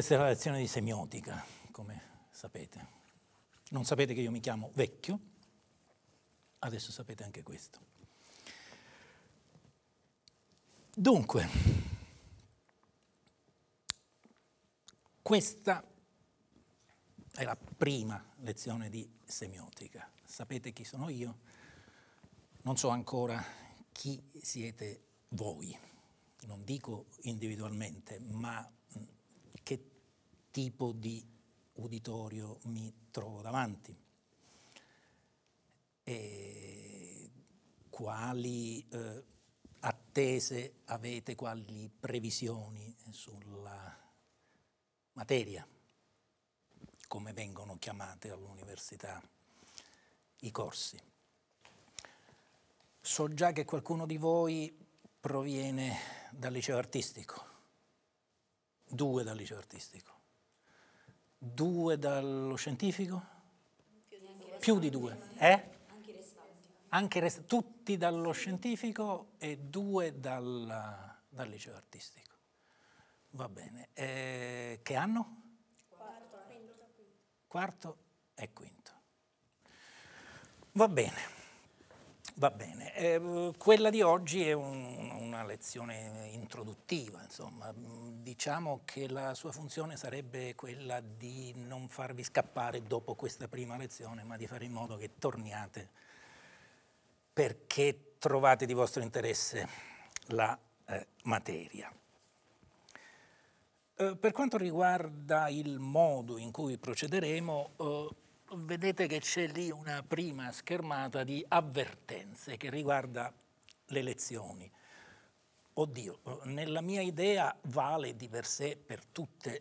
Questa è la lezione di semiotica, come sapete. Non sapete che io mi chiamo vecchio, adesso sapete anche questo. Dunque, questa è la prima lezione di semiotica. Sapete chi sono io? Non so ancora chi siete voi. Non dico individualmente, ma tipo di uditorio mi trovo davanti e quali eh, attese avete, quali previsioni sulla materia, come vengono chiamate all'università i corsi. So già che qualcuno di voi proviene dal liceo artistico, due dal liceo artistico Due dallo scientifico? Più di due. Eh? Anche rest- tutti dallo scientifico e due dal, dal liceo artistico. Va bene. Eh, che anno? Quarto. e quinto. Quarto e quinto. Va bene. Va bene, eh, quella di oggi è un, una lezione introduttiva, insomma, diciamo che la sua funzione sarebbe quella di non farvi scappare dopo questa prima lezione, ma di fare in modo che torniate perché trovate di vostro interesse la eh, materia. Eh, per quanto riguarda il modo in cui procederemo, eh, vedete che c'è lì una prima schermata di avvertenze che riguarda le elezioni. Oddio, nella mia idea vale di per sé per,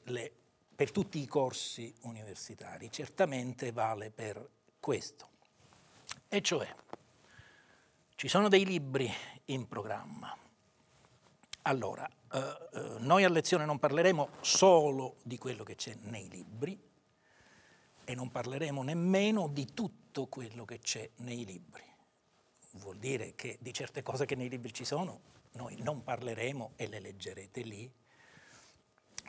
le, per tutti i corsi universitari, certamente vale per questo. E cioè, ci sono dei libri in programma. Allora, eh, eh noi a lezione non parleremo solo di quello che c'è nei libri, e non parleremo nemmeno di tutto quello che c'è nei libri. Vuol dire che di certe cose che nei libri ci sono noi non parleremo e le leggerete lì,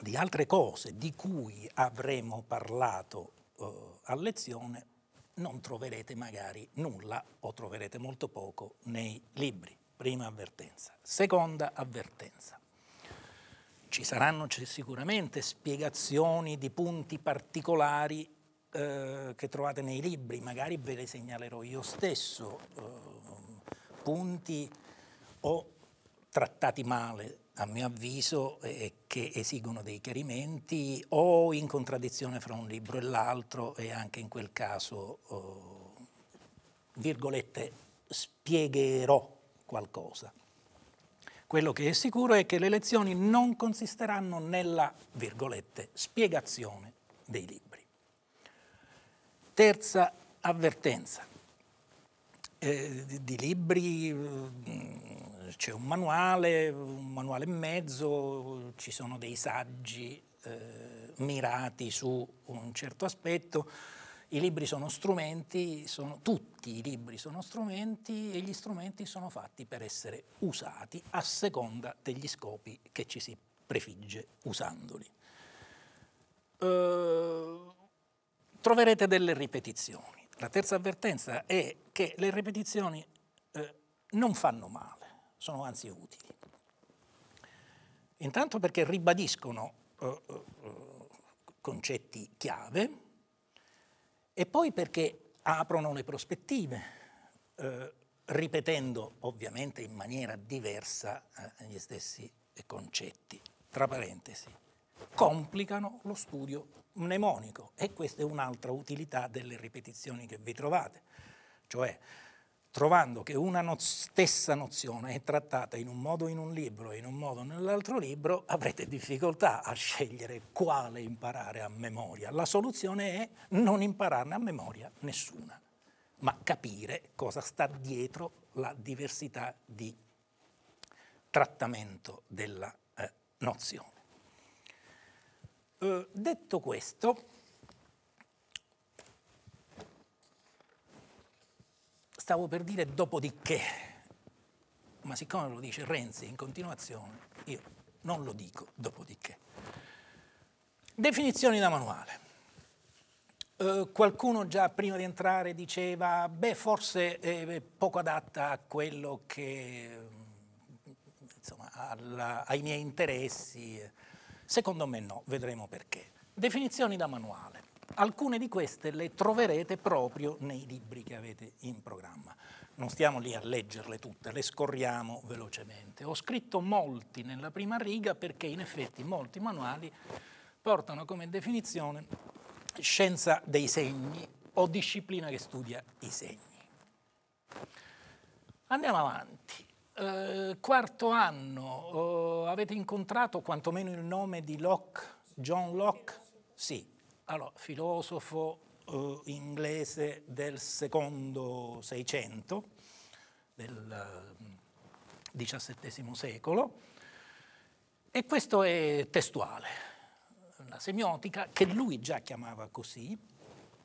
di altre cose di cui avremo parlato eh, a lezione non troverete magari nulla o troverete molto poco nei libri. Prima avvertenza. Seconda avvertenza. Ci saranno sicuramente spiegazioni di punti particolari eh, che trovate nei libri, magari ve le segnalerò io stesso, eh, punti o trattati male, a mio avviso, eh, che esigono dei chiarimenti o in contraddizione fra un libro e l'altro e anche in quel caso, eh, virgolette, spiegherò qualcosa. Quello che è sicuro è che le lezioni non consisteranno nella, virgolette, spiegazione dei libri terza avvertenza. Eh, di, di libri mm, c'è un manuale, un manuale e mezzo, ci sono dei saggi eh, mirati su un certo aspetto. I libri sono strumenti, sono, tutti i libri sono strumenti e gli strumenti sono fatti per essere usati a seconda degli scopi che ci si prefigge usandoli. Uh, troverete delle ripetizioni. La terza avvertenza è che le ripetizioni eh, non fanno male, sono anzi utili. Intanto perché ribadiscono eh, eh concetti chiave e poi perché aprono le prospettive, eh, ripetendo ovviamente in maniera diversa eh, gli stessi concetti. Tra parentesi, complicano lo studio mnemonico e questa è un'altra utilità delle ripetizioni che vi trovate, cioè trovando che una no stessa nozione è trattata in un modo in un libro e in un modo nell'altro libro, avrete difficoltà a scegliere quale imparare a memoria. La soluzione è non impararne a memoria nessuna, ma capire cosa sta dietro la diversità di trattamento della eh, nozione. Eh, detto questo, stavo per dire dopodiché, ma siccome lo dice Renzi in continuazione, io non lo dico dopodiché. Definizioni da manuale. Eh, qualcuno già prima di entrare diceva, beh, forse è poco adatta a quello che, insomma, alla, ai miei interessi. Secondo me no, vedremo perché. Definizioni da manuale. Alcune di queste le troverete proprio nei libri che avete in programma. Non stiamo lì a leggerle tutte, le scorriamo velocemente. Ho scritto molti nella prima riga perché in effetti molti manuali portano come definizione scienza dei segni o disciplina che studia i segni. Andiamo avanti. Eh, quarto anno, eh, avete incontrato quantomeno il nome di Locke, John Locke? Sì, allora, filosofo eh, inglese del secondo Seicento, del XVII eh, secolo, e questo è testuale, la semiotica, che lui già chiamava così,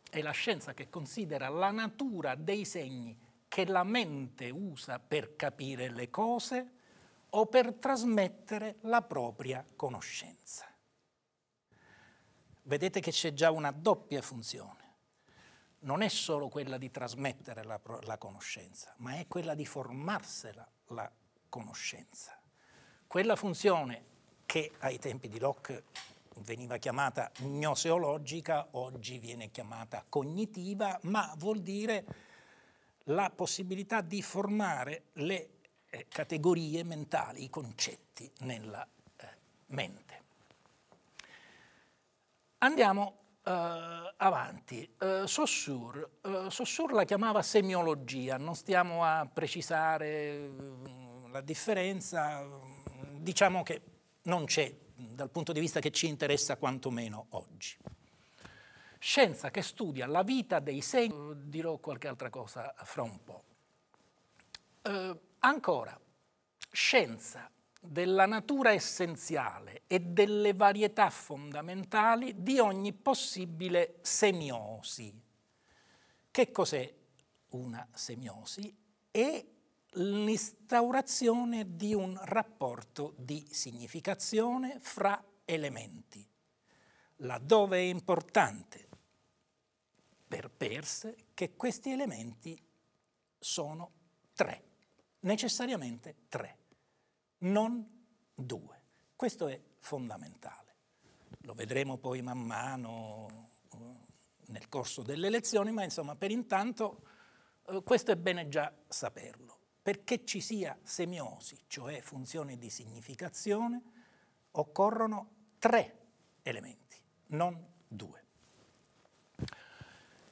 è la scienza che considera la natura dei segni che la mente usa per capire le cose o per trasmettere la propria conoscenza. Vedete che c'è già una doppia funzione. Non è solo quella di trasmettere la, la conoscenza, ma è quella di formarsela la conoscenza. Quella funzione che ai tempi di Locke veniva chiamata gnoseologica, oggi viene chiamata cognitiva, ma vuol dire la possibilità di formare le eh, categorie mentali, i concetti nella eh, mente. Andiamo Uh, avanti. Uh, Saussure. Uh, Saussure la chiamava semiologia, non stiamo a precisare mm, la differenza, mm, diciamo che non c'è dal punto di vista che ci interessa quantomeno oggi scienza che studia la vita dei segni, dirò qualche altra cosa fra un po'. Eh, ancora, scienza della natura essenziale e delle varietà fondamentali di ogni possibile semiosi. Che cos'è una semiosi? È l'instaurazione di un rapporto di significazione fra elementi, laddove è importante per perverse che questi elementi sono tre, necessariamente tre, non due. Questo è fondamentale. Lo vedremo poi man mano eh, nel corso delle lezioni, ma insomma per intanto eh, questo è bene già saperlo. Perché ci sia semiosi, cioè funzione di significazione, occorrono tre elementi, non due.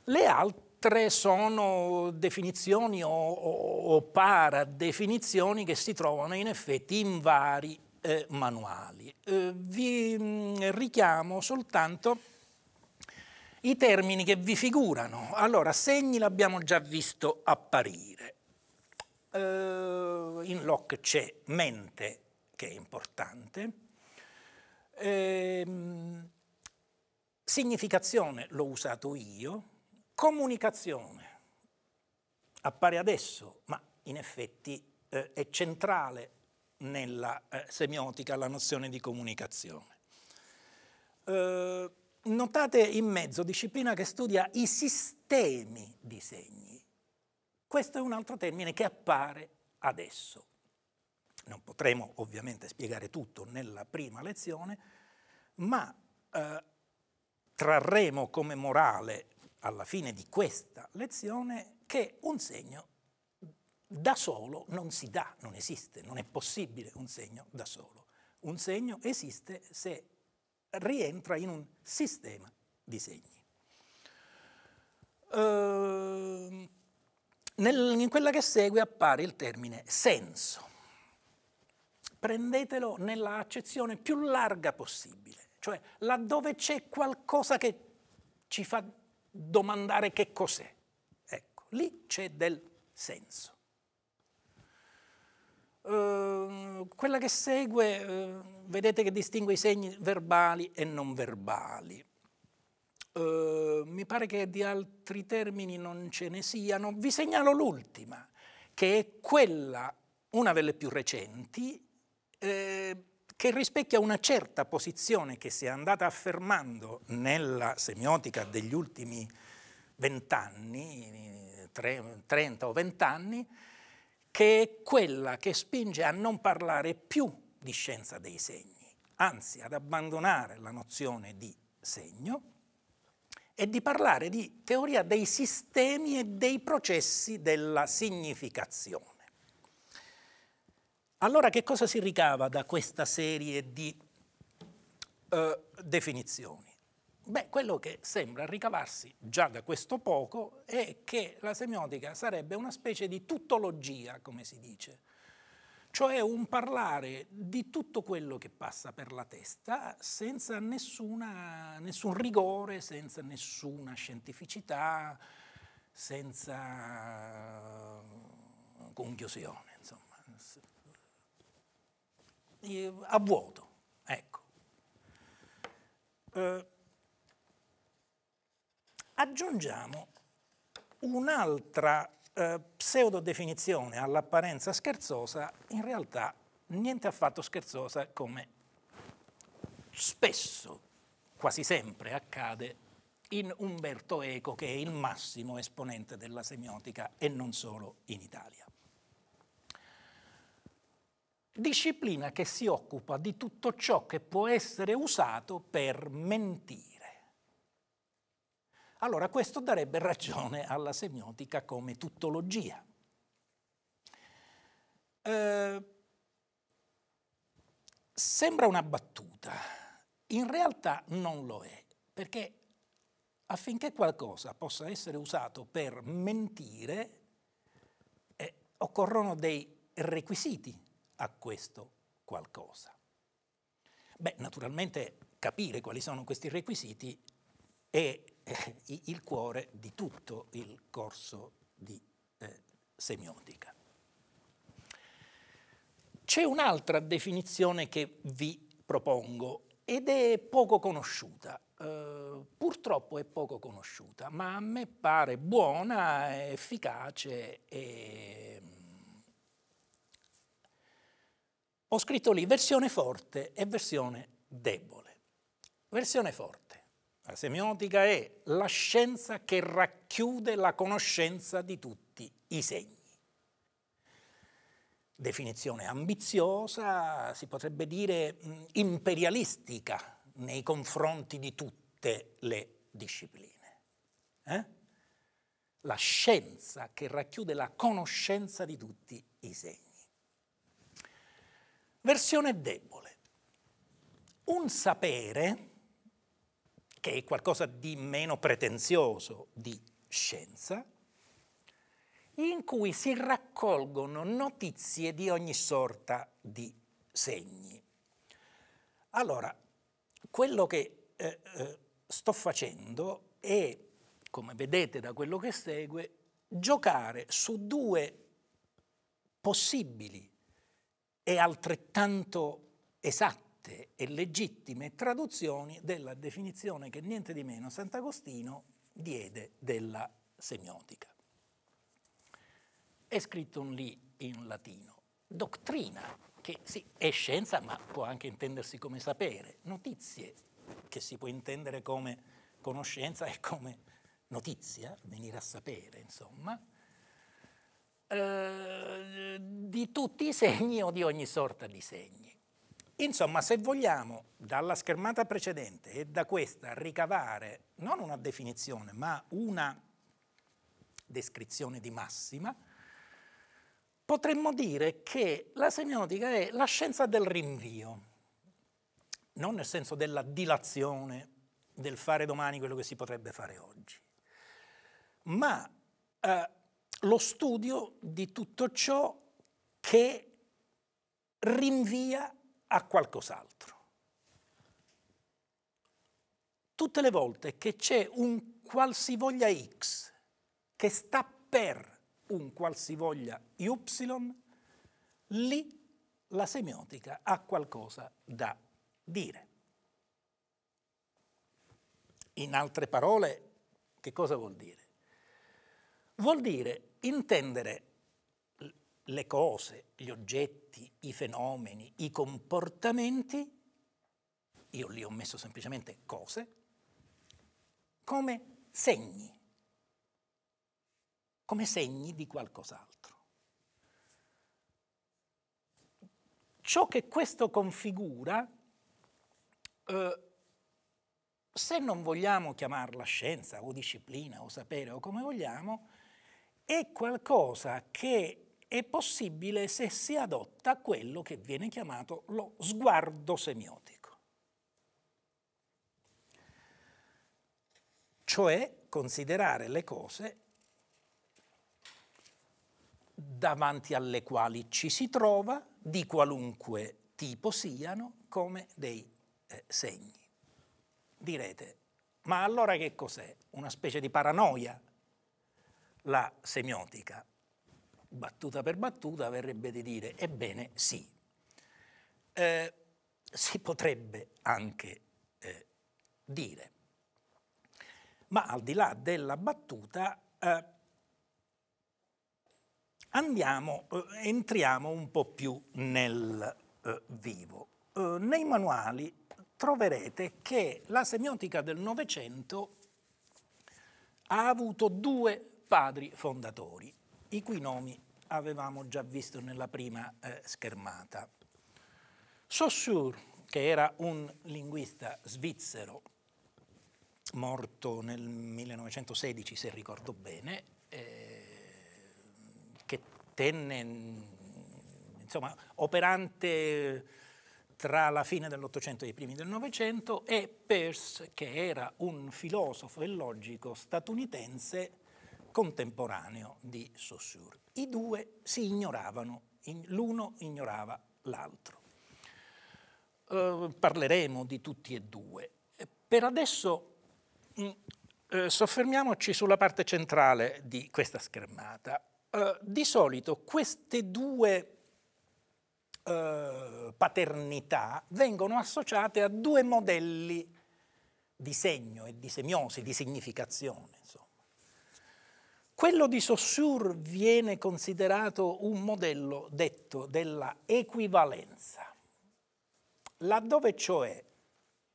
Le altre sono definizioni o, o, o paradefinizioni che si trovano in effetti in vari eh, manuali. Eh, vi mh, mm, richiamo soltanto i termini che vi figurano. Allora, segni l'abbiamo già visto apparire. Eh, in Locke c'è mente, che è importante. Ehm, significazione l'ho usato io comunicazione appare adesso, ma in effetti eh, è centrale nella eh, semiotica la nozione di comunicazione. Eh, notate in mezzo disciplina che studia i sistemi di segni. Questo è un altro termine che appare adesso. Non potremo ovviamente spiegare tutto nella prima lezione, ma eh, trarremo come morale alla fine di questa lezione che un segno da solo non si dà, non esiste, non è possibile un segno da solo. Un segno esiste se rientra in un sistema di segni. Uh, nel, in quella che segue appare il termine senso. Prendetelo nella accezione più larga possibile, cioè laddove c'è qualcosa che ci fa domandare che cos'è. Ecco, lì c'è del senso. Uh, quella che segue, uh, vedete che distingue i segni verbali e non verbali. Uh, mi pare che di altri termini non ce ne siano. Vi segnalo l'ultima, che è quella, una delle più recenti, eh, che rispecchia una certa posizione che si è andata affermando nella semiotica degli ultimi vent'anni, 30 o vent'anni, che è quella che spinge a non parlare più di scienza dei segni, anzi ad abbandonare la nozione di segno e di parlare di teoria dei sistemi e dei processi della significazione. Allora che cosa si ricava da questa serie di eh, definizioni? Beh, quello che sembra ricavarsi già da questo poco è che la semiotica sarebbe una specie di tuttologia, come si dice, cioè un parlare di tutto quello che passa per la testa senza nessuna, nessun rigore, senza nessuna scientificità, senza conclusione, insomma. Eh, a vuoto. Ecco. Eh, aggiungiamo un'altra eh, pseudodefinizione all'apparenza scherzosa, in realtà niente affatto scherzosa come spesso, quasi sempre accade in Umberto Eco, che è il massimo esponente della semiotica e non solo in Italia disciplina che si occupa di tutto ciò che può essere usato per mentire. Allora questo darebbe ragione alla semiotica come tuttologia. Eh, sembra una battuta, in realtà non lo è, perché affinché qualcosa possa essere usato per mentire eh, occorrono dei requisiti, a questo qualcosa? Beh, naturalmente capire quali sono questi requisiti è eh, il cuore di tutto il corso di eh, semiotica. C'è un'altra definizione che vi propongo ed è poco conosciuta, eh, purtroppo è poco conosciuta, ma a me pare buona, efficace e ho scritto lì versione forte e versione debole. Versione forte. La semiotica è la scienza che racchiude la conoscenza di tutti i segni. Definizione ambiziosa, si potrebbe dire mm, imperialistica nei confronti di tutte le discipline. Eh? La scienza che racchiude la conoscenza di tutti i segni. Versione debole. Un sapere che è qualcosa di meno pretenzioso di scienza, in cui si raccolgono notizie di ogni sorta di segni. Allora, quello che eh, eh sto facendo è, come vedete da quello che segue, giocare su due possibili e altrettanto esatte e legittime traduzioni della definizione che niente di meno Sant'Agostino diede della semiotica. È scritto un lì in latino, dottrina, che sì, è scienza ma può anche intendersi come sapere, notizie, che si può intendere come conoscenza e come notizia, venire a sapere, insomma, eh, di tutti i segni o di ogni sorta di segni. Insomma, se vogliamo dalla schermata precedente e da questa ricavare non una definizione, ma una descrizione di massima, potremmo dire che la semiotica è la scienza del rinvio, non nel senso della dilazione, del fare domani quello che si potrebbe fare oggi, ma eh, lo studio di tutto ciò che rinvia a qualcos'altro. Tutte le volte che c'è un qualsivoglia x che sta per un qualsivoglia y, lì la semiotica ha qualcosa da dire. In altre parole, che cosa vuol dire? Vuol dire intendere le cose, gli oggetti, i fenomeni, i comportamenti, io li ho messo semplicemente cose, come segni, come segni di qualcos'altro. Ciò che questo configura, eh, se non vogliamo chiamarla scienza o disciplina o sapere o come vogliamo, è qualcosa che è possibile se si adotta quello che viene chiamato lo sguardo semiotico. Cioè considerare le cose davanti alle quali ci si trova, di qualunque tipo siano, come dei eh, segni. Direte, ma allora che cos'è? Una specie di paranoia? la semiotica. Battuta per battuta verrebbe di dire, ebbene sì, eh, si potrebbe anche eh, dire. Ma al di là della battuta, eh, andiamo, eh, entriamo un po' più nel eh, vivo. Eh, nei manuali troverete che la semiotica del Novecento ha avuto due padri fondatori, i cui nomi avevamo già visto nella prima eh, schermata. Saussure, che era un linguista svizzero morto nel 1916, se ricordo bene, eh, che tenne, insomma, operante tra la fine dell'Ottocento e i primi del Novecento, e Peirce, che era un filosofo e logico statunitense contemporaneo di Saussure. I due si ignoravano, l'uno ignorava l'altro. Eh, parleremo di tutti e due. Eh, per adesso mm, eh, soffermiamoci sulla parte centrale di questa schermata. Eh, di solito queste due eh, paternità vengono associate a due modelli di segno e di semiosi, di significazione. Insomma. Quello di Saussure viene considerato un modello detto della equivalenza, laddove cioè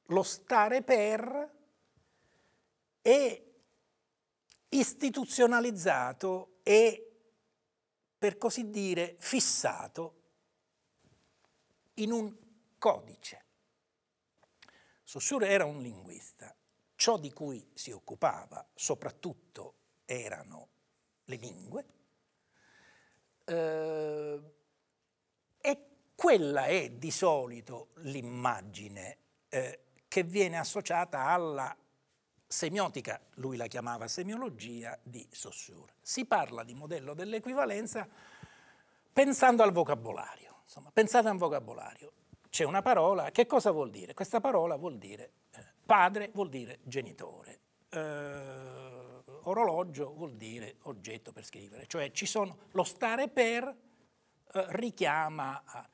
lo stare per è istituzionalizzato e, per così dire, fissato in un codice. Saussure era un linguista, ciò di cui si occupava, soprattutto erano le lingue, eh, e quella è di solito l'immagine eh, che viene associata alla semiotica, lui la chiamava semiologia, di Saussure. Si parla di modello dell'equivalenza pensando al vocabolario. Insomma, pensate a un vocabolario. C'è una parola, che cosa vuol dire? Questa parola vuol dire eh, padre, vuol dire genitore. Eh, orologio vuol dire oggetto per scrivere, cioè ci sono, lo stare per eh, richiama a,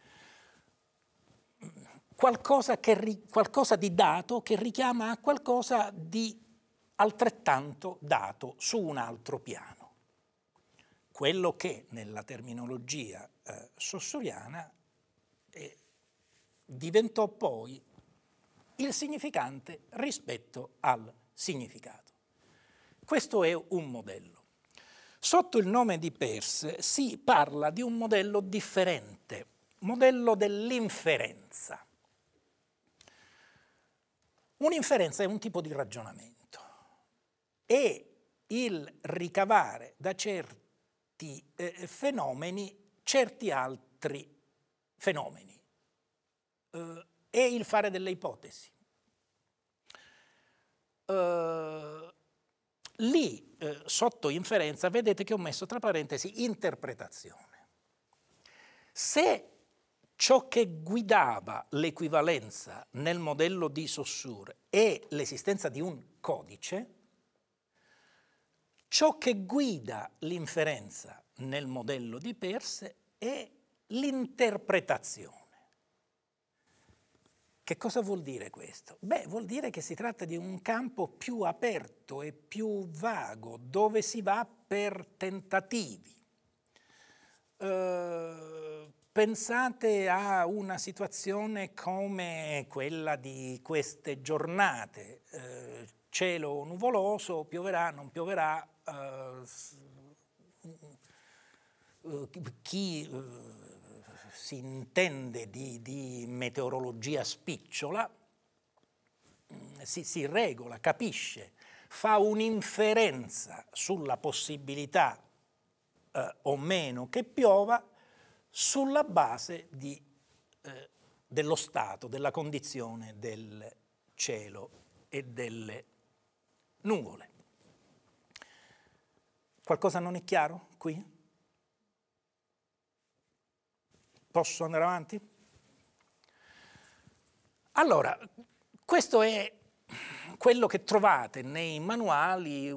qualcosa, che, qualcosa di dato che richiama a qualcosa di altrettanto dato su un altro piano. Quello che nella terminologia eh, sossuriana eh, diventò poi il significante rispetto al significato. Questo è un modello. Sotto il nome di Peirce si parla di un modello differente, modello dell'inferenza. Un'inferenza è un tipo di ragionamento È il ricavare da certi eh, fenomeni certi altri fenomeni eh, e il fare delle ipotesi. Eh, Lì, eh, sotto inferenza, vedete che ho messo tra parentesi interpretazione. Se ciò che guidava l'equivalenza nel modello di Saussure è l'esistenza di un codice, ciò che guida l'inferenza nel modello di Peirce è l'interpretazione. Che cosa vuol dire questo? Beh, vuol dire che si tratta di un campo più aperto e più vago, dove si va per tentativi. Eh, pensate a una situazione come quella di queste giornate, eh, cielo nuvoloso, pioverà, non pioverà, eh, mm, mm, eh chi eh, si intende di, di meteorologia spicciola, mm, si, si regola, capisce, fa un'inferenza sulla possibilità eh, o meno che piova sulla base di, eh, dello stato, della condizione del cielo e delle nuvole. Qualcosa non è chiaro qui? Posso andare avanti? Allora, questo è quello che trovate nei manuali,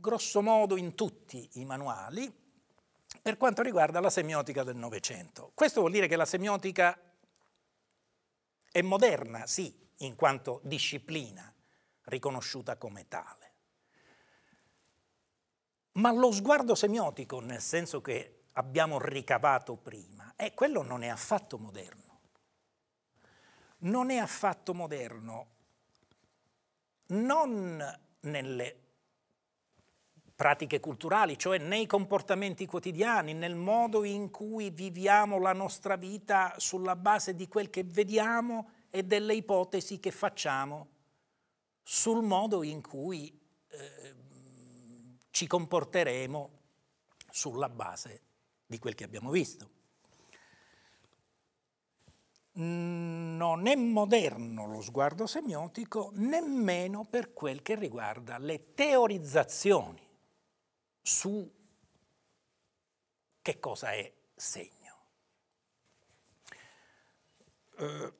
grosso modo in tutti i manuali, per quanto riguarda la semiotica del Novecento. Questo vuol dire che la semiotica è moderna, sì, in quanto disciplina riconosciuta come tale. Ma lo sguardo semiotico, nel senso che abbiamo ricavato prima, e quello non è affatto moderno. Non è affatto moderno non nelle pratiche culturali, cioè nei comportamenti quotidiani, nel modo in cui viviamo la nostra vita sulla base di quel che vediamo e delle ipotesi che facciamo sul modo in cui eh, ci comporteremo sulla base di quel che abbiamo visto non è moderno lo sguardo semiotico nemmeno per quel che riguarda le teorizzazioni su che cosa è segno. Eh,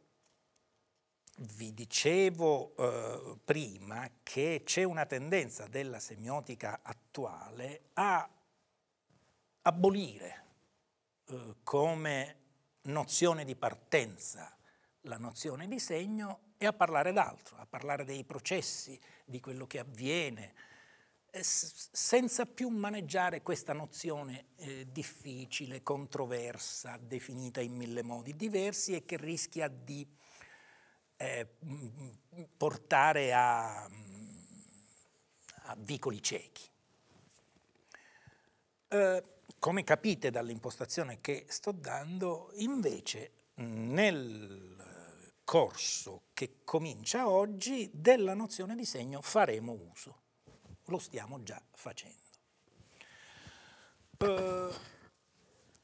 vi dicevo eh, prima che c'è una tendenza della semiotica attuale a abolire eh, come nozione di partenza, la nozione di segno e a parlare d'altro, a parlare dei processi, di quello che avviene, eh, senza più maneggiare questa nozione eh, difficile, controversa, definita in mille modi diversi e che rischia di eh, portare a, a vicoli ciechi. Eh, come capite dall'impostazione che sto dando, invece nel corso che comincia oggi della nozione di segno faremo uso. Lo stiamo già facendo. Eh,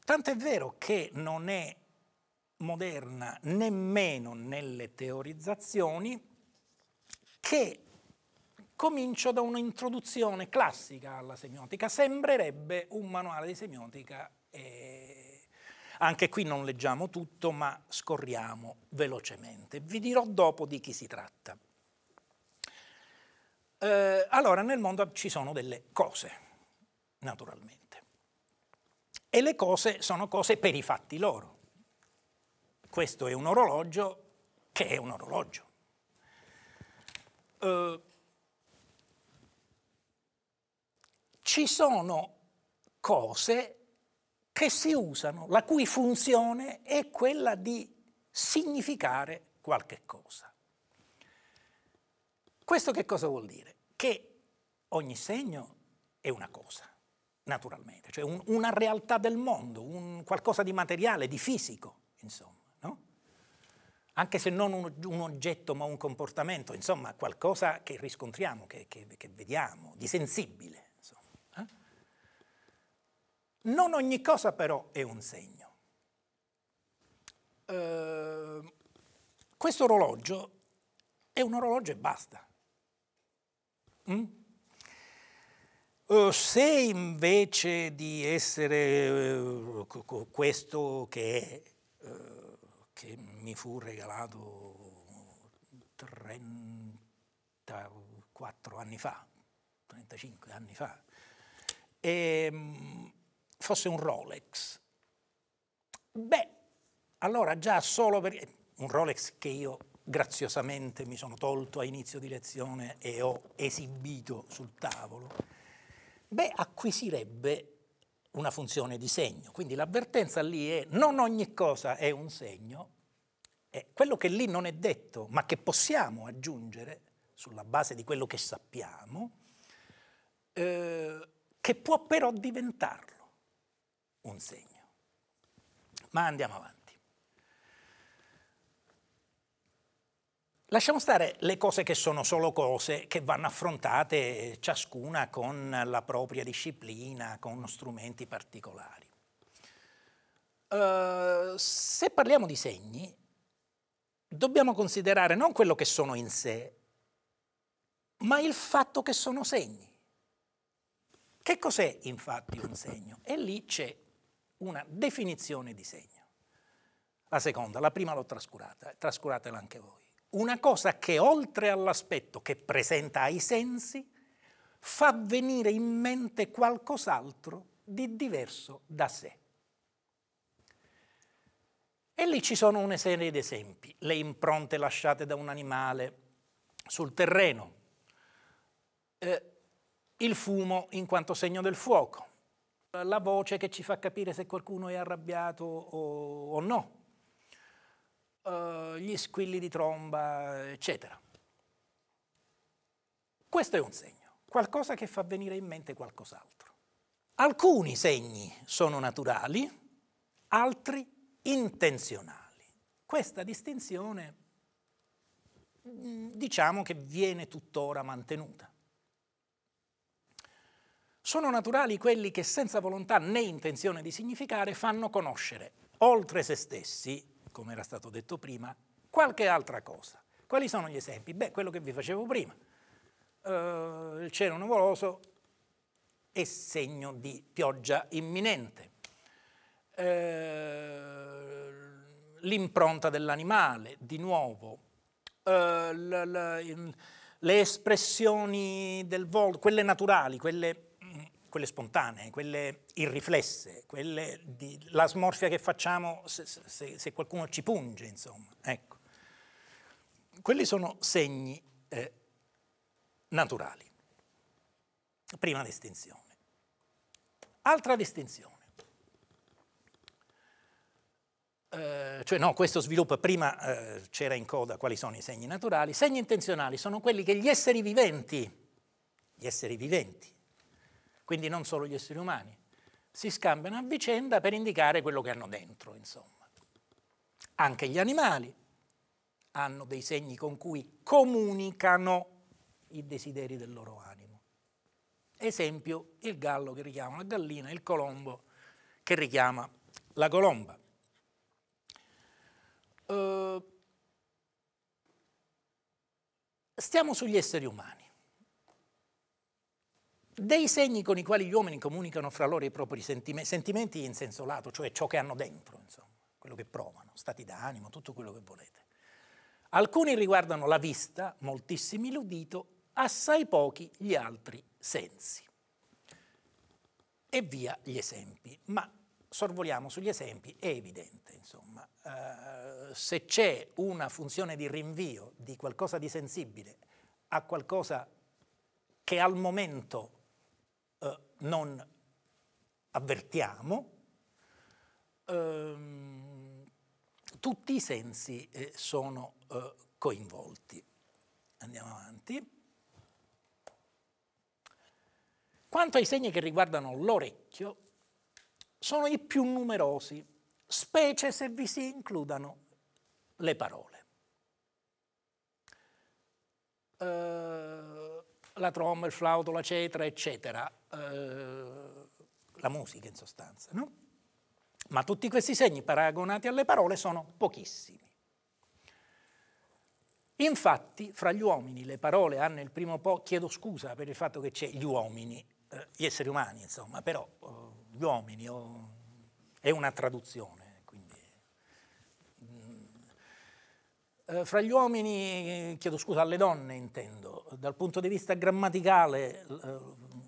tant'è vero che non è moderna nemmeno nelle teorizzazioni che Comincio da un'introduzione classica alla semiotica, sembrerebbe un manuale di semiotica e anche qui non leggiamo tutto ma scorriamo velocemente. Vi dirò dopo di chi si tratta. Eh, allora nel mondo ci sono delle cose, naturalmente, e le cose sono cose per i fatti loro. Questo è un orologio che è un orologio. Eh, ci sono cose che si usano, la cui funzione è quella di significare qualche cosa. Questo che cosa vuol dire? Che ogni segno è una cosa, naturalmente, cioè un, una realtà del mondo, un qualcosa di materiale, di fisico, insomma, no? Anche se non un, un, oggetto ma un comportamento, insomma, qualcosa che riscontriamo, che, che, che vediamo, di sensibile. Non ogni cosa però è un segno. Uh, questo orologio è un orologio e basta. Mm? Eh, se invece di essere eh, questo che è, che mi fu regalato 34 anni fa, 35 anni fa, ehm, fosse un Rolex. Beh, allora già solo perché Un Rolex che io graziosamente mi sono tolto a inizio di lezione e ho esibito sul tavolo, beh, acquisirebbe una funzione di segno. Quindi l'avvertenza lì è non ogni cosa è un segno, è eh, quello che lì non è detto, ma che possiamo aggiungere sulla base di quello che sappiamo, eh, che può però diventarlo un segno. Ma andiamo avanti. Lasciamo stare le cose che sono solo cose, che vanno affrontate ciascuna con la propria disciplina, con strumenti particolari. Uh, se parliamo di segni, dobbiamo considerare non quello che sono in sé, ma il fatto che sono segni. Che cos'è infatti un segno? E lì c'è una definizione di segno. La seconda, la prima l'ho trascurata, trascuratela anche voi. Una cosa che oltre all'aspetto che presenta ai sensi, fa venire in mente qualcos'altro di diverso da sé. E lì ci sono una serie di esempi, le impronte lasciate da un animale sul terreno, eh, il fumo in quanto segno del fuoco, la voce che ci fa capire se qualcuno è arrabbiato o, o no, uh, gli squilli di tromba, eccetera. Questo è un segno, qualcosa che fa venire in mente qualcos'altro. Alcuni segni sono naturali, altri intenzionali. Questa distinzione mm, diciamo che viene tuttora mantenuta. Sono naturali quelli che senza volontà né intenzione di significare fanno conoscere, oltre se stessi, come era stato detto prima, qualche altra cosa. Quali sono gli esempi? Beh, quello che vi facevo prima. Uh, il cielo nuvoloso è segno di pioggia imminente. Uh, l'impronta dell'animale, di nuovo. Uh, l- l- le espressioni del volto, quelle naturali, quelle quelle spontanee, quelle irriflesse, quelle di, la smorfia che facciamo se, se, se qualcuno ci punge, insomma. Ecco. Quelli sono segni eh, naturali, prima distinzione. Altra distinzione, eh, cioè no, questo sviluppo prima eh, c'era in coda quali sono i segni naturali, segni intenzionali sono quelli che gli esseri viventi, gli esseri viventi, quindi non solo gli esseri umani, si scambiano a vicenda per indicare quello che hanno dentro, insomma. Anche gli animali hanno dei segni con cui comunicano i desideri del loro animo. Esempio, il gallo che richiama la gallina, il colombo che richiama la colomba. Uh, stiamo sugli esseri umani dei segni con i quali gli uomini comunicano fra loro i propri sentime, sentimenti in senso lato, cioè ciò che hanno dentro, insomma, quello che provano, stati d'animo, tutto quello che volete. Alcuni riguardano la vista, moltissimi l'udito, assai pochi gli altri sensi. E via gli esempi, ma sorvoliamo sugli esempi, è evidente, insomma, eh, se c'è una funzione di rinvio di qualcosa di sensibile a qualcosa che al momento non avvertiamo, ehm, tutti i sensi eh, sono eh, coinvolti. Andiamo avanti. Quanto ai segni che riguardano l'orecchio, sono i più numerosi, specie se vi si includano le parole. Uh, la tromba, il flauto, la cetra, eccetera, eh, la musica in sostanza, no? Ma tutti questi segni paragonati alle parole sono pochissimi. Infatti, fra gli uomini le parole hanno il primo po', chiedo scusa per il fatto che c'è gli uomini, eh, gli esseri umani, insomma, però eh, gli uomini oh, è una traduzione. Eh, fra gli uomini, chiedo scusa, alle donne intendo, dal punto di vista grammaticale, eh,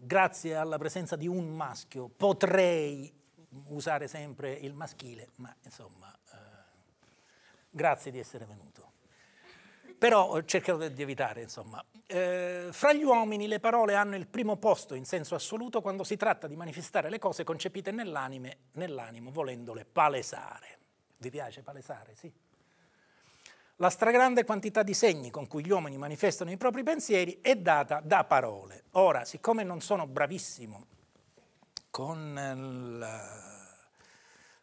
grazie alla presenza di un maschio, potrei usare sempre il maschile, ma insomma, eh, grazie di essere venuto. Però cercherò di evitare, insomma. fra gli uomini le parole hanno il primo posto in senso assoluto quando si tratta di manifestare le cose concepite nell'anime, nell'animo, volendole palesare. Vi piace palesare? Sì. La stragrande quantità di segni con cui gli uomini manifestano i propri pensieri è data da parole. Ora, siccome non sono bravissimo con eh, la,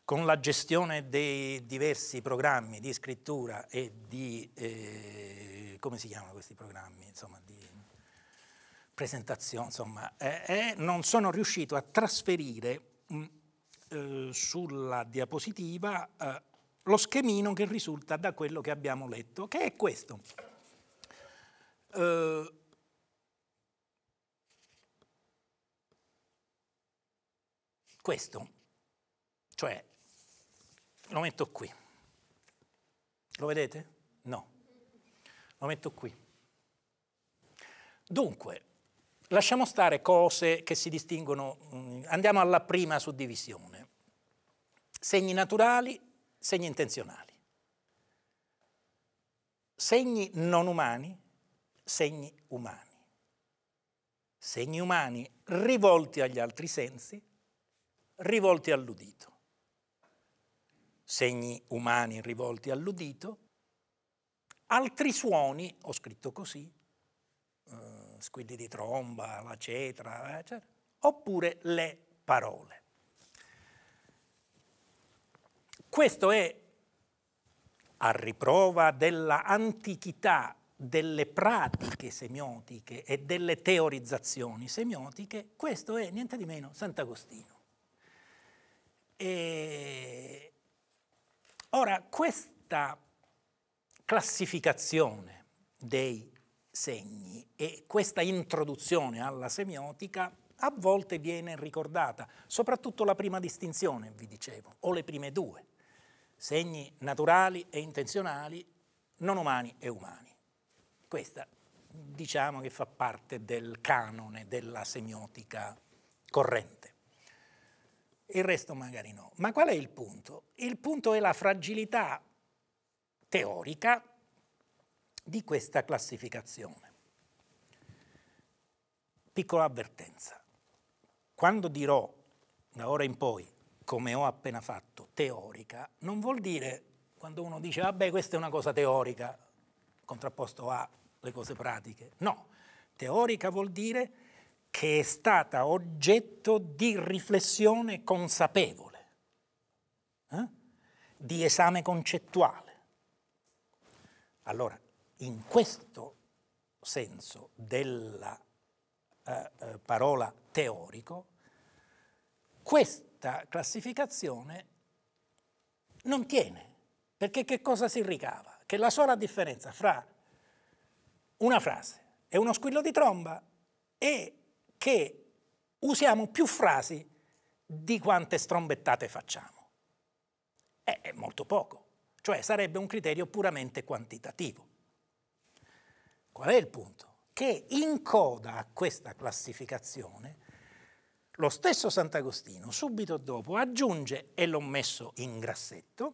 con la gestione dei diversi programmi di scrittura e di... Eh, come si chiamano questi programmi? Insomma, di presentazione, insomma, eh, eh, non sono riuscito a trasferire mh, mm, eh, sulla diapositiva eh, lo schemino che risulta da quello che abbiamo letto, che è questo. Eh, questo, cioè, lo metto qui. Lo vedete? No. Lo metto qui. Dunque, lasciamo stare cose che si distinguono, mm, andiamo alla prima suddivisione. Segni naturali, segni intenzionali. Segni non umani, segni umani. Segni umani rivolti agli altri sensi, rivolti all'udito. Segni umani rivolti all'udito, altri suoni, ho scritto così, eh, squilli di tromba, la cetra, eccetera, oppure le parole. Questo è a riprova dell'antichità delle pratiche semiotiche e delle teorizzazioni semiotiche, questo è niente di meno Sant'Agostino. E... Ora, questa classificazione dei segni e questa introduzione alla semiotica a volte viene ricordata, soprattutto la prima distinzione, vi dicevo, o le prime due segni naturali e intenzionali, non umani e umani. Questa diciamo che fa parte del canone della semiotica corrente. Il resto magari no. Ma qual è il punto? Il punto è la fragilità teorica di questa classificazione. Piccola avvertenza. Quando dirò da ora in poi, come ho appena fatto, teorica non vuol dire, quando uno dice, vabbè, questa è una cosa teorica, contrapposto alle cose pratiche. No, teorica vuol dire che è stata oggetto di riflessione consapevole, eh? di esame concettuale. Allora, in questo senso della eh, eh parola teorico, questa classificazione non tiene, perché che cosa si ricava? Che la sola differenza fra una frase e uno squillo di tromba è che usiamo più frasi di quante strombettate facciamo. È molto poco, cioè sarebbe un criterio puramente quantitativo. Qual è il punto? Che in coda a questa classificazione lo stesso Sant'Agostino, subito dopo, aggiunge, e l'ho messo in grassetto,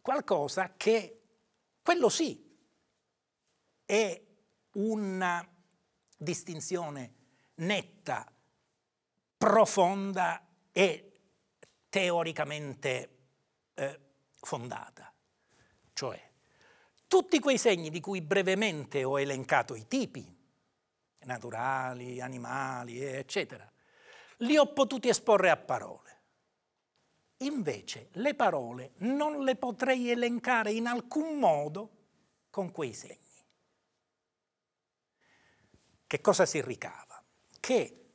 qualcosa che, quello sì, è una distinzione netta, profonda e teoricamente eh, fondata. Cioè, tutti quei segni di cui brevemente ho elencato i tipi, naturali, animali, eccetera, li ho potuti esporre a parole. Invece le parole non le potrei elencare in alcun modo con quei segni. Che cosa si ricava? Che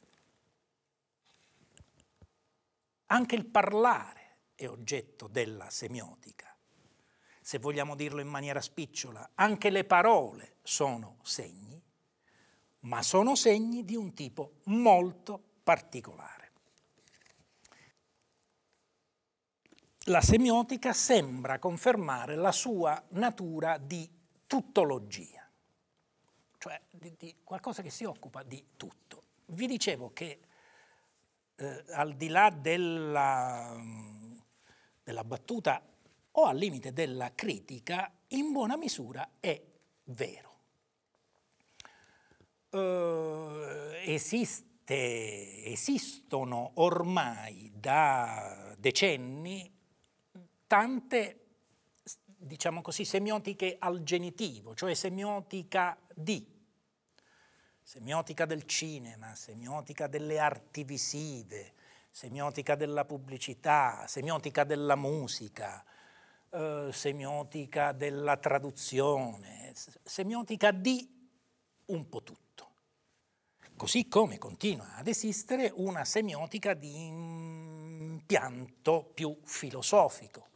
anche il parlare è oggetto della semiotica. Se vogliamo dirlo in maniera spicciola, anche le parole sono segni, ma sono segni di un tipo molto particolare. La semiotica sembra confermare la sua natura di tuttologia, cioè di, di qualcosa che si occupa di tutto. Vi dicevo che eh, al di là della, della battuta o al limite della critica, in buona misura è vero. Uh, esiste veramente esistono ormai da decenni tante, diciamo così, semiotiche al genitivo, cioè semiotica di, semiotica del cinema, semiotica delle arti visive, semiotica della pubblicità, semiotica della musica, eh, semiotica della traduzione, semiotica di un po' tutto. Così come continua ad esistere una semiotica di impianto più filosofico,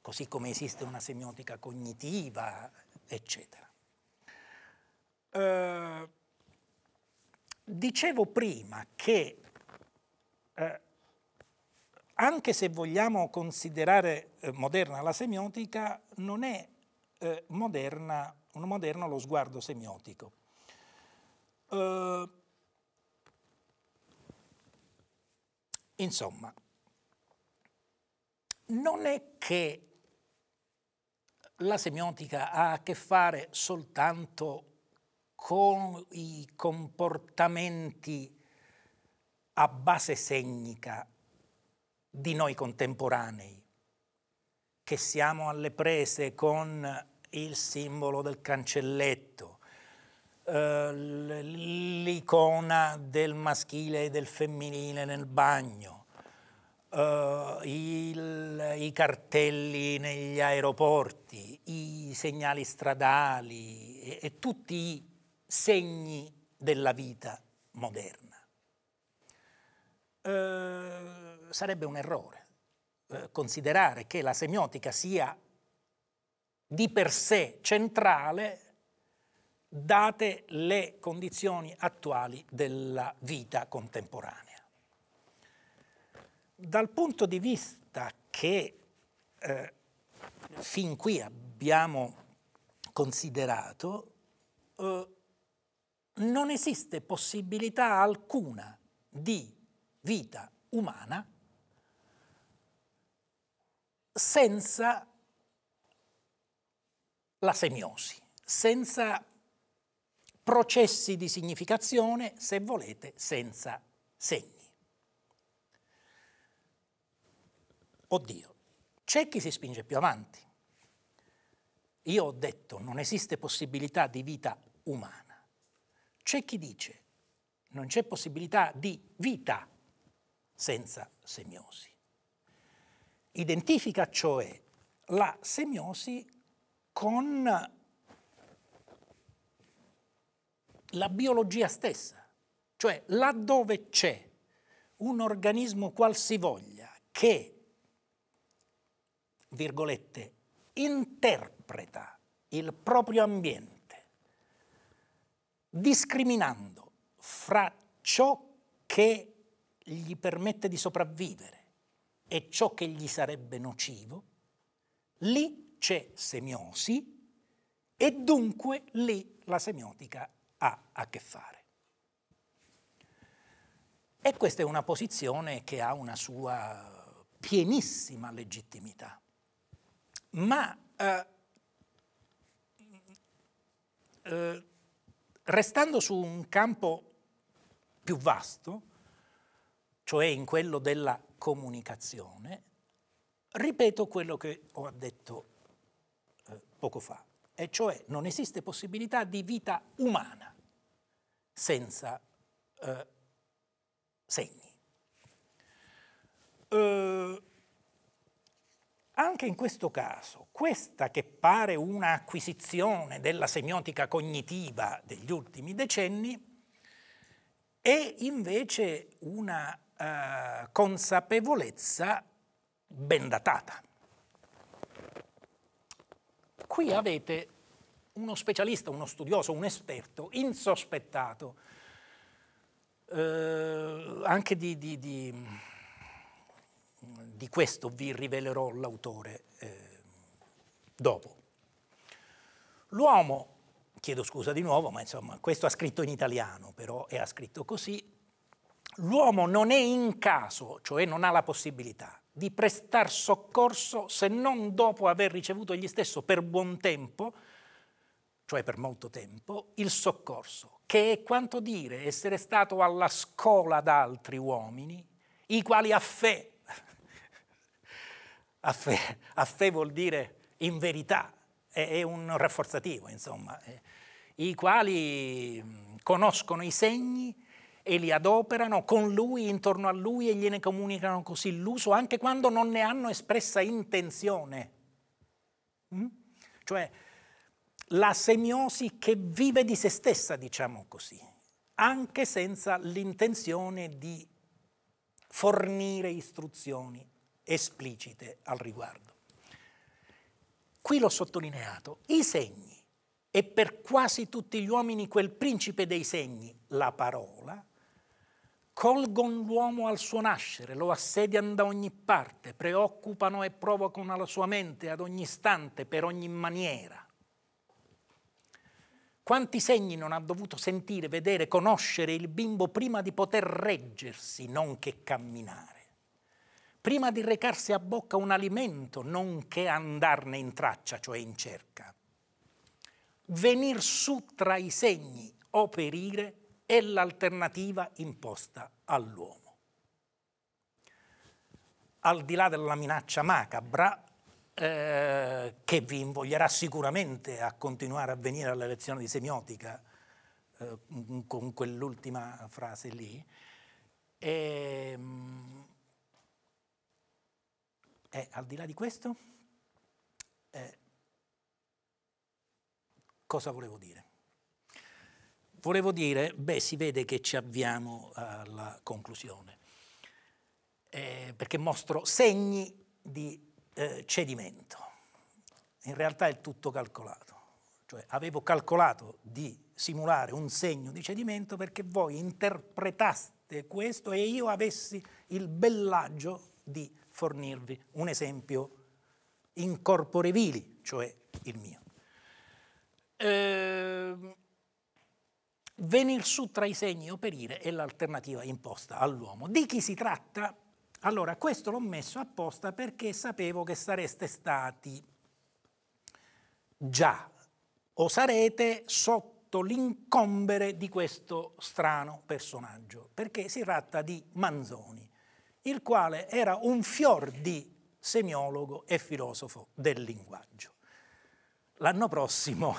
così come esiste una semiotica cognitiva, eccetera. Eh, dicevo prima che eh, anche se vogliamo considerare eh, moderna la semiotica, non è eh, moderna, moderno lo sguardo semiotico. Eh, Insomma, non è che la semiotica ha a che fare soltanto con i comportamenti a base segnica di noi contemporanei, che siamo alle prese con il simbolo del cancelletto, eh, l'icona del maschile e del femminile nel bagno, eh, il, i cartelli negli aeroporti, i segnali stradali e, e tutti i segni della vita moderna. Eh, sarebbe un errore eh, considerare che la semiotica sia di per sé centrale date le condizioni attuali della vita contemporanea. Dal punto di vista che eh, fin qui abbiamo considerato, eh, non esiste possibilità alcuna di vita umana senza la semiosi, senza processi di significazione, se volete, senza segni. Oddio, c'è chi si spinge più avanti. Io ho detto non esiste possibilità di vita umana. C'è chi dice non c'è possibilità di vita senza semiosi. Identifica cioè la semiosi con la biologia stessa, cioè laddove c'è un organismo qualsivoglia che, virgolette, interpreta il proprio ambiente discriminando fra ciò che gli permette di sopravvivere e ciò che gli sarebbe nocivo, lì c'è semiosi e dunque lì la semiotica ha a che fare. E questa è una posizione che ha una sua pienissima legittimità. Ma eh, eh, restando su un campo più vasto, cioè in quello della comunicazione, ripeto quello che ho detto eh, poco fa, e cioè non esiste possibilità di vita umana senza eh, segni. Eh, anche in questo caso, questa che pare un'acquisizione della semiotica cognitiva degli ultimi decenni, è invece una eh, consapevolezza ben datata. Qui avete uno specialista, uno studioso, un esperto insospettato eh, anche di, di, di, di, questo vi rivelerò l'autore eh, dopo. L'uomo, chiedo scusa di nuovo, ma insomma questo ha scritto in italiano, però è ha scritto così, l'uomo non è in caso, cioè non ha la possibilità di prestar soccorso se non dopo aver ricevuto egli stesso per buon tempo cioè per molto tempo, il soccorso, che è quanto dire essere stato alla scola da altri uomini, i quali a fe, a fe, a fe vuol dire in verità, è, è un rafforzativo, insomma, eh, i quali conoscono i segni e li adoperano con lui, intorno a lui e gliene comunicano così l'uso anche quando non ne hanno espressa intenzione. Mm? Cioè, la semiosi che vive di se stessa, diciamo così, anche senza l'intenzione di fornire istruzioni esplicite al riguardo. Qui l'ho sottolineato, i segni, e per quasi tutti gli uomini quel principe dei segni, la parola, colgono l'uomo al suo nascere, lo assediano da ogni parte, preoccupano e provocano la sua mente ad ogni istante, per ogni maniera. Quanti segni non ha dovuto sentire, vedere, conoscere il bimbo prima di poter reggersi, non che camminare? Prima di recarsi a bocca un alimento, non che andarne in traccia, cioè in cerca. Venir su tra i segni o perire è l'alternativa imposta all'uomo. Al di là della minaccia macabra, eh, che vi invoglierà sicuramente a continuare a venire alla lezione di semiotica eh, con quell'ultima frase lì. E, ehm, eh, al di là di questo, eh, cosa volevo dire? Volevo dire, beh, si vede che ci avviamo alla conclusione, eh, perché mostro segni di eh, cedimento. In realtà è tutto calcolato. Cioè avevo calcolato di simulare un segno di cedimento perché voi interpretaste questo e io avessi il bellaggio di fornirvi un esempio in corpore vili, cioè il mio. Eh, venir su tra i segni e operire è l'alternativa imposta all'uomo. Di chi si tratta? Allora, questo l'ho messo apposta perché sapevo che sareste stati già o sarete sotto l'incombere di questo strano personaggio, perché si tratta di Manzoni, il quale era un fior di semiologo e filosofo del linguaggio. L'anno prossimo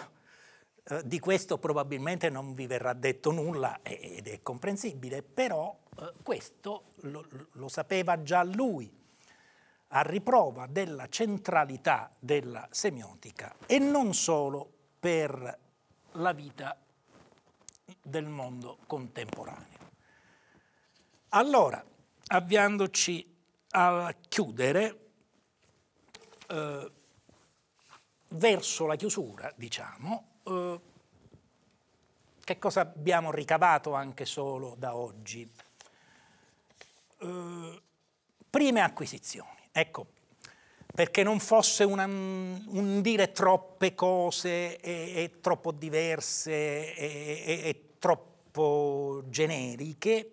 eh, di questo probabilmente non vi verrà detto nulla ed è comprensibile, però eh, questo lo, lo sapeva già lui, a riprova della centralità della semiotica e non solo per la vita del mondo contemporaneo. Allora, avviandoci a chiudere, eh, verso la chiusura, diciamo, eh, che cosa abbiamo ricavato anche solo da oggi? Eh, prime acquisizioni, ecco, perché non fosse una, un dire troppe cose e, e troppo diverse e, e, e troppo generiche,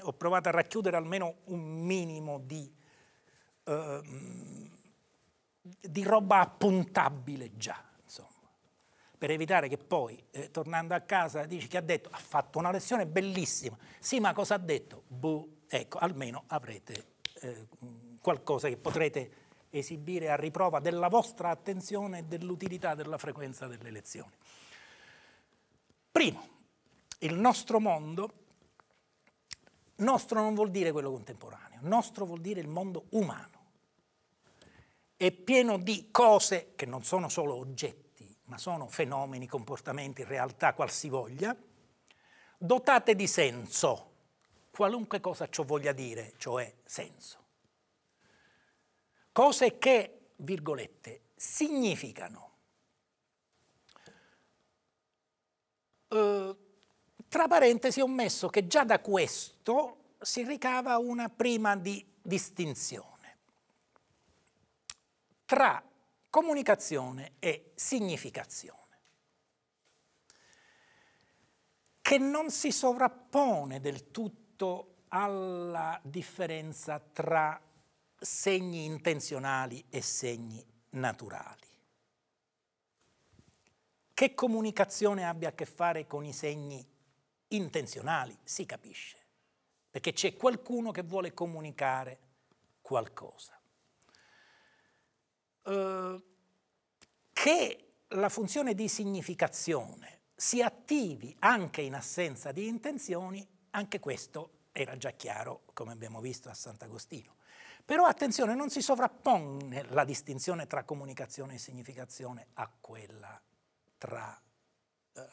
ho provato a racchiudere almeno un minimo di, eh, di roba appuntabile già per evitare che poi, eh, tornando a casa, dici che ha detto, ha fatto una lezione bellissima. Sì, ma cosa ha detto? Boh, ecco, almeno avrete eh, qualcosa che potrete esibire a riprova della vostra attenzione e dell'utilità della frequenza delle lezioni. Primo, il nostro mondo, nostro non vuol dire quello contemporaneo, nostro vuol dire il mondo umano. È pieno di cose che non sono solo oggetti, ma sono fenomeni, comportamenti, realtà qualsivoglia, dotate di senso, qualunque cosa ciò voglia dire, cioè senso. Cose che, virgolette, significano. Eh, tra parentesi ho messo che già da questo si ricava una prima di distinzione tra comunicazione e significazione, che non si sovrappone del tutto alla differenza tra segni intenzionali e segni naturali. Che comunicazione abbia a che fare con i segni intenzionali, si capisce, perché c'è qualcuno che vuole comunicare qualcosa. Eh, che la funzione di significazione si attivi anche in assenza di intenzioni, anche questo era già chiaro, come abbiamo visto a Sant'Agostino. Però attenzione, non si sovrappone la distinzione tra comunicazione e significazione a quella tra... Eh,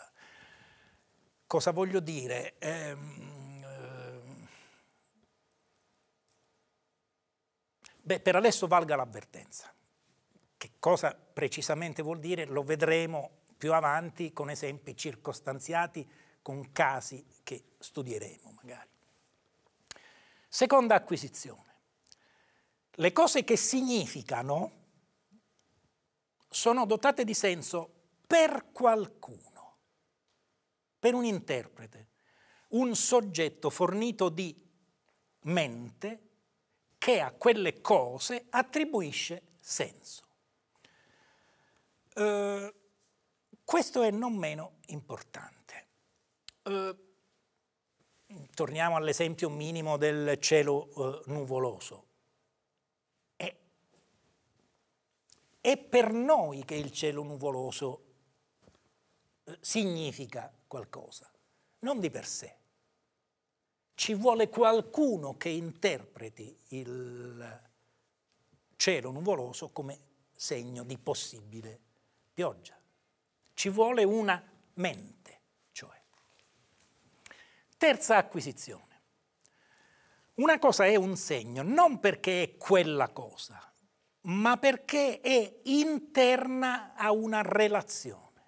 cosa voglio dire? Eh, eh, beh, per adesso valga l'avvertenza. Che cosa precisamente vuol dire lo vedremo più avanti con esempi circostanziati, con casi che studieremo magari. Seconda acquisizione. Le cose che significano sono dotate di senso per qualcuno, per un interprete, un soggetto fornito di mente che a quelle cose attribuisce senso. Eh, questo è non meno importante. Eh, torniamo all'esempio minimo del cielo eh, nuvoloso. È, è, per noi che il cielo nuvoloso eh, significa qualcosa, non di per sé. Ci vuole qualcuno che interpreti il cielo nuvoloso come segno di possibile pioggia. Ci vuole una mente, cioè. Terza acquisizione. Una cosa è un segno non perché è quella cosa, ma perché è interna a una relazione.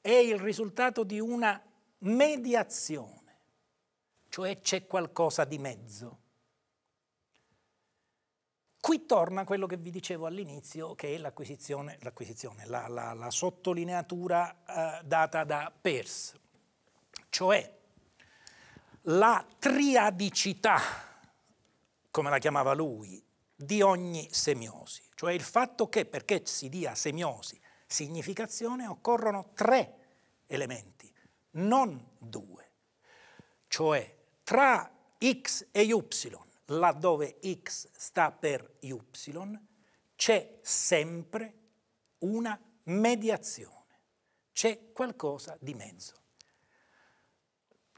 È il risultato di una mediazione, cioè c'è qualcosa di mezzo Qui torna quello che vi dicevo all'inizio, che è l'acquisizione, la, la, la, sottolineatura eh, data da Peirce, cioè la triadicità, come la chiamava lui, di ogni semiosi, cioè il fatto che perché si dia semiosi significazione occorrono tre elementi, non due, cioè tra x e y laddove x sta per y, c'è sempre una mediazione, c'è qualcosa di mezzo.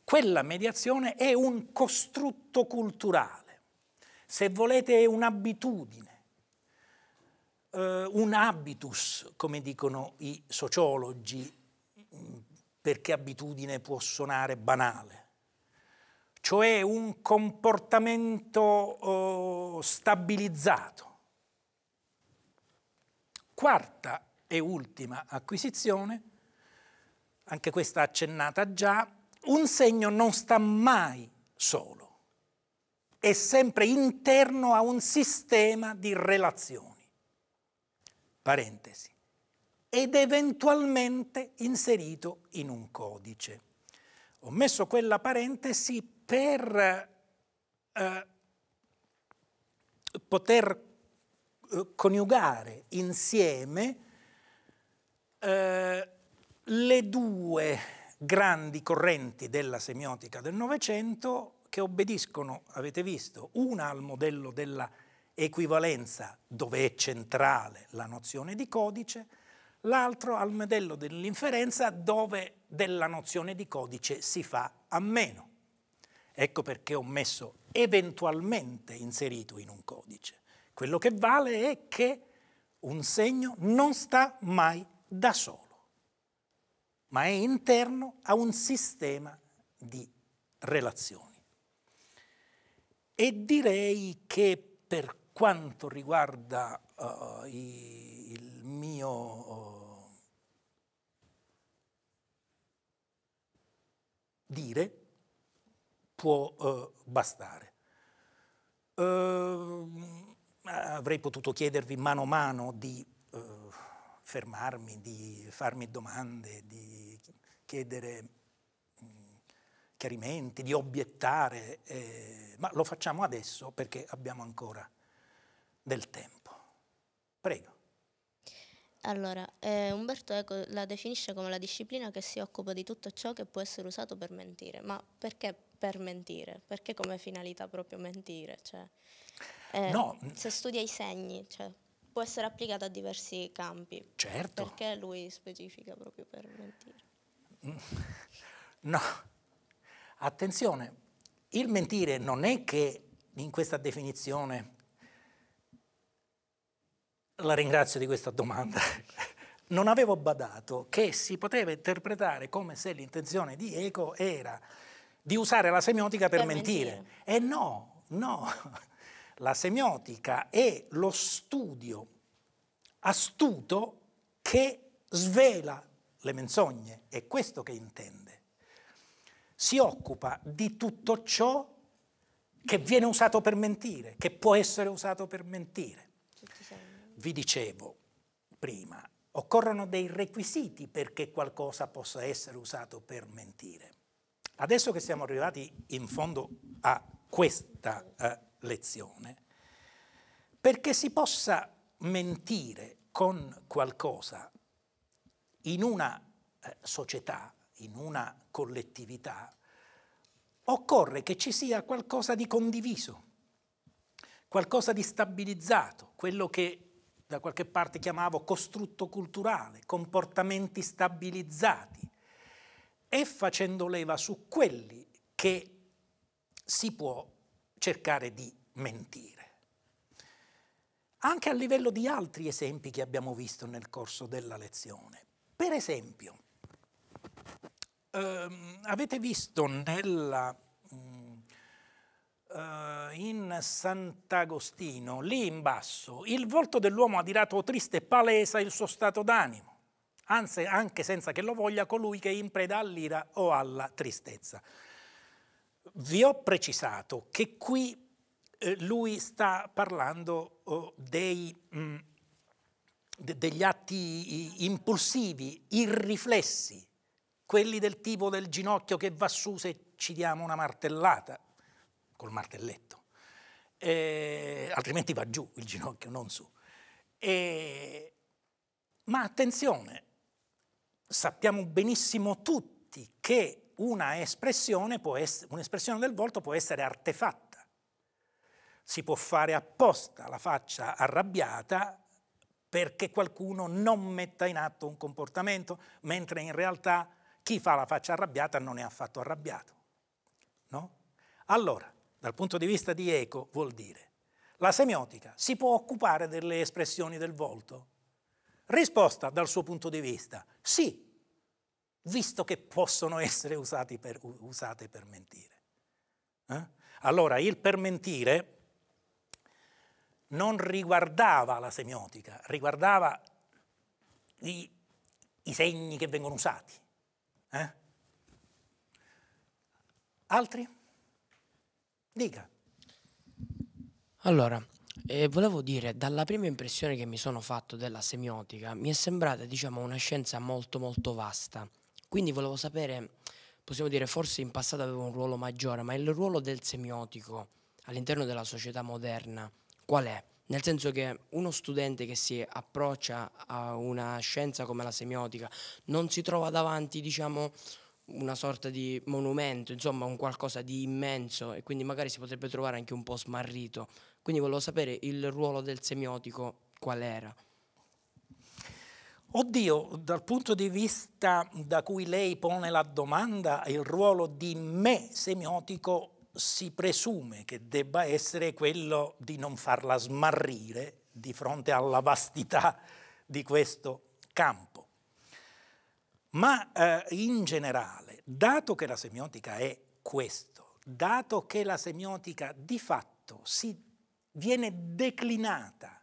Quella mediazione è un costrutto culturale, se volete è un'abitudine, eh, un habitus, come dicono i sociologi, perché abitudine può suonare banale cioè un comportamento eh, stabilizzato. Quarta e ultima acquisizione, anche questa accennata già, un segno non sta mai solo, è sempre interno a un sistema di relazioni. Parentesi ed eventualmente inserito in un codice. Ho messo quella parentesi per eh, poter eh, coniugare insieme eh, le due grandi correnti della semiotica del Novecento che obbediscono, avete visto, una al modello della equivalenza, dove è centrale la nozione di codice, l'altro al modello dell'inferenza dove della nozione di codice si fa a meno. Ecco perché ho messo eventualmente inserito in un codice. Quello che vale è che un segno non sta mai da solo, ma è interno a un sistema di relazioni. E direi che per quanto riguarda uh, il mio dire può eh, bastare. Eh, avrei potuto chiedervi mano a mano di eh, fermarmi, di farmi domande, di chiedere mm, chiarimenti, di obiettare, eh, ma lo facciamo adesso perché abbiamo ancora del tempo. Prego. Allora, eh, Umberto Eco la definisce come la disciplina che si occupa di tutto ciò che può essere usato per mentire. Ma perché per mentire? Perché come finalità proprio mentire? Cioè, eh, no. Se studia i segni, cioè, può essere applicata a diversi campi. Certo. Perché lui specifica proprio per mentire? No, attenzione, il mentire non è che in questa definizione la ringrazio di questa domanda. Non avevo badato che si poteva interpretare come se l'intenzione di Eco era di usare la semiotica per, per mentire. mentire. E eh, no, no. La semiotica è lo studio astuto che svela le menzogne, è questo che intende. Si occupa di tutto ciò che viene usato per mentire, che può essere usato per mentire. Certo, certo. Vi dicevo prima, occorrono dei requisiti perché qualcosa possa essere usato per mentire. Adesso che siamo arrivati in fondo a questa eh, lezione, perché si possa mentire con qualcosa in una eh, società, in una collettività, occorre che ci sia qualcosa di condiviso, qualcosa di stabilizzato, quello che da qualche parte chiamavo costrutto culturale, comportamenti stabilizzati, e facendo leva su quelli che si può cercare di mentire. Anche a livello di altri esempi che abbiamo visto nel corso della lezione. Per esempio, ehm, avete visto nella eh, in Sant'Agostino, lì in basso, il volto dell'uomo adirato o triste palesa il suo stato d'animo anzi anche senza che lo voglia colui che è in preda all'ira o alla tristezza. Vi ho precisato che qui eh, lui sta parlando oh, dei, mh, mm, de degli atti impulsivi, irriflessi, quelli del tipo del ginocchio che va su se ci diamo una martellata, col martelletto, e, eh, altrimenti va giù il ginocchio, non su. E, ma attenzione, sappiamo benissimo tutti che una espressione un'espressione del volto può essere artefatta. Si può fare apposta la faccia arrabbiata perché qualcuno non metta in atto un comportamento, mentre in realtà chi fa la faccia arrabbiata non è affatto arrabbiato. No? Allora, dal punto di vista di Eco vuol dire la semiotica si può occupare delle espressioni del volto? Risposta dal suo punto di vista, sì, visto che possono essere per, usate per mentire. Eh? Allora, il per mentire non riguardava la semiotica, riguardava i, i segni che vengono usati. Eh? Altri? Dica. Allora, eh, volevo dire, dalla prima impressione che mi sono fatto della semiotica, mi è sembrata, diciamo, una scienza molto molto vasta. Quindi volevo sapere, possiamo dire, forse in passato aveva un ruolo maggiore, ma il ruolo del semiotico all'interno della società moderna qual è? Nel senso che uno studente che si approccia a una scienza come la semiotica non si trova davanti, diciamo, una sorta di monumento, insomma un qualcosa di immenso e quindi magari si potrebbe trovare anche un po' smarrito. Quindi volevo sapere il ruolo del semiotico qual era. Oddio, dal punto di vista da cui lei pone la domanda, il ruolo di me semiotico si presume che debba essere quello di non farla smarrire di fronte alla vastità di questo campo. Ma eh, in generale, dato che la semiotica è questo, dato che la semiotica di fatto si viene declinata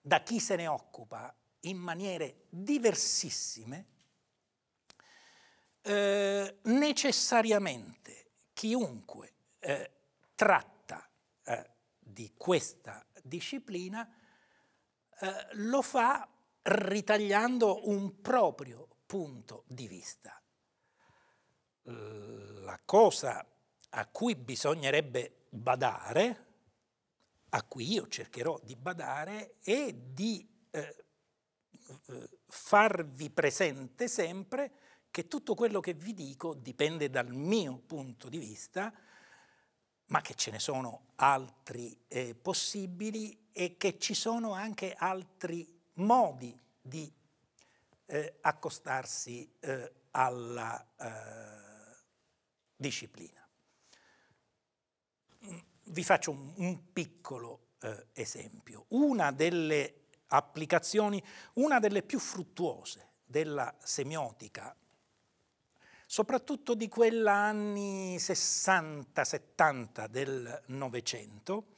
da chi se ne occupa in maniere diversissime, eh, necessariamente chiunque eh, tratta eh, di questa disciplina eh, lo fa ritagliando un proprio punto di vista. La cosa a cui bisognerebbe badare, a cui io cercherò di badare, è di eh, farvi presente sempre che tutto quello che vi dico dipende dal mio punto di vista, ma che ce ne sono altri eh, possibili e che ci sono anche altri modi di eh, accostarsi eh, alla eh, disciplina. Mm, vi faccio un, un piccolo eh, esempio. Una delle applicazioni, una delle più fruttuose della semiotica, soprattutto di quella anni 60-70 del Novecento,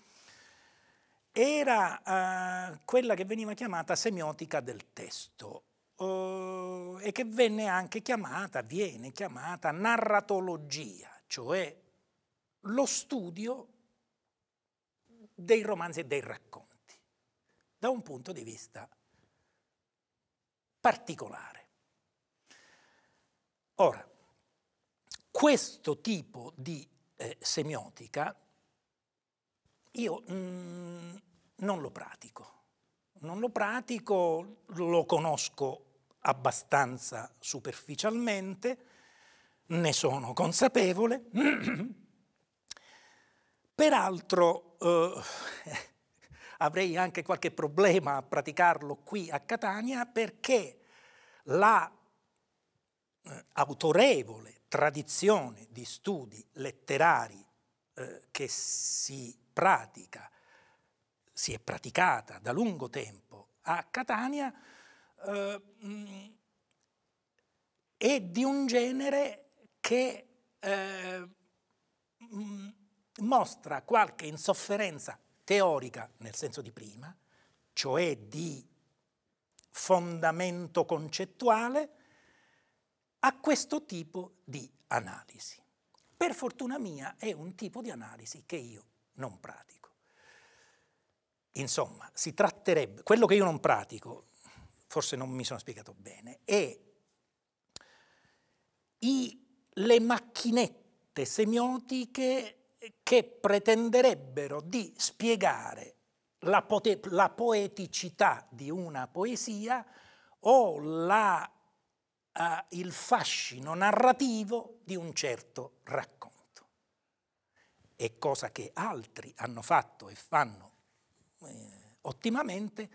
era eh, quella che veniva chiamata semiotica del testo, eh, e che venne anche chiamata, viene chiamata narratologia, cioè lo studio dei romanzi e dei racconti, da un punto di vista particolare. Ora, questo tipo di eh, semiotica io mm, non lo pratico, non lo pratico, lo conosco abbastanza superficialmente, ne sono consapevole. Peraltro eh, avrei anche qualche problema a praticarlo qui a Catania perché la eh, autorevole tradizione di studi letterari eh, che si pratica, si è praticata da lungo tempo a Catania, eh, mm, è di un genere che eh, mm, mostra qualche insofferenza teorica, nel senso di prima, cioè di fondamento concettuale, a questo tipo di analisi. Per fortuna mia è un tipo di analisi che io non pratico. Insomma, si tratterebbe, quello che io non pratico forse non mi sono spiegato bene, è i, le macchinette semiotiche che pretenderebbero di spiegare la, pote, la poeticità di una poesia o la, uh, il fascino narrativo di un certo racconto. È cosa che altri hanno fatto e fanno eh, ottimamente,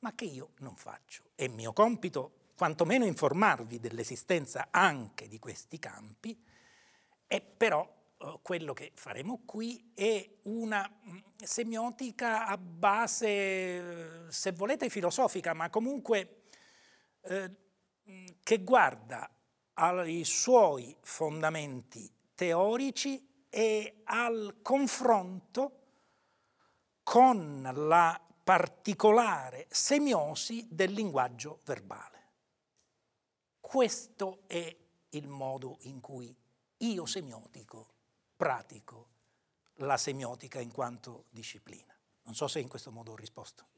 ma che io non faccio. È mio compito quantomeno informarvi dell'esistenza anche di questi campi, e però eh, quello che faremo qui è una mm, semiotica a base, eh, se volete, filosofica, ma comunque eh, mm, che guarda ai suoi fondamenti teorici e al confronto con la particolare semiosi del linguaggio verbale. Questo è il modo in cui io semiotico pratico la semiotica in quanto disciplina. Non so se in questo modo ho risposto.